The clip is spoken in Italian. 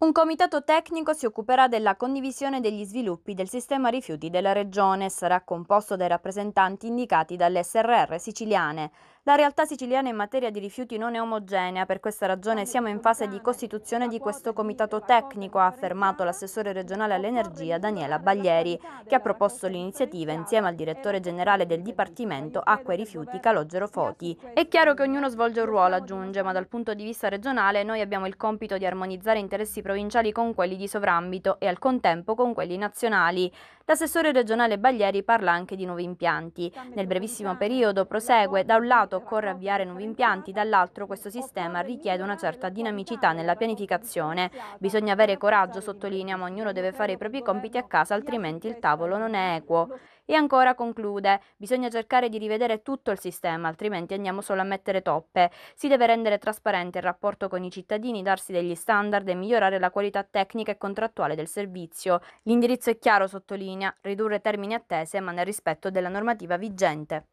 Un comitato tecnico si occuperà della condivisione degli sviluppi del sistema rifiuti della Regione e sarà composto dai rappresentanti indicati dalle SRR siciliane, la realtà siciliana in materia di rifiuti non è omogenea, per questa ragione siamo in fase di costituzione di questo comitato tecnico, ha affermato l'assessore regionale all'energia Daniela Baglieri, che ha proposto l'iniziativa insieme al direttore generale del Dipartimento Acqua e Rifiuti Calogero Foti. È chiaro che ognuno svolge un ruolo, aggiunge, ma dal punto di vista regionale noi abbiamo il compito di armonizzare interessi provinciali con quelli di sovrambito e al contempo con quelli nazionali. L'assessore regionale Baglieri parla anche di nuovi impianti. Nel brevissimo periodo, prosegue, da un lato occorre avviare nuovi impianti, dall'altro questo sistema richiede una certa dinamicità nella pianificazione. Bisogna avere coraggio, sottolineiamo, ognuno deve fare i propri compiti a casa, altrimenti il tavolo non è equo. E ancora conclude, bisogna cercare di rivedere tutto il sistema, altrimenti andiamo solo a mettere toppe. Si deve rendere trasparente il rapporto con i cittadini, darsi degli standard e migliorare la qualità tecnica e contrattuale del servizio. L'indirizzo è chiaro, sottolinea, ridurre termini attese ma nel rispetto della normativa vigente.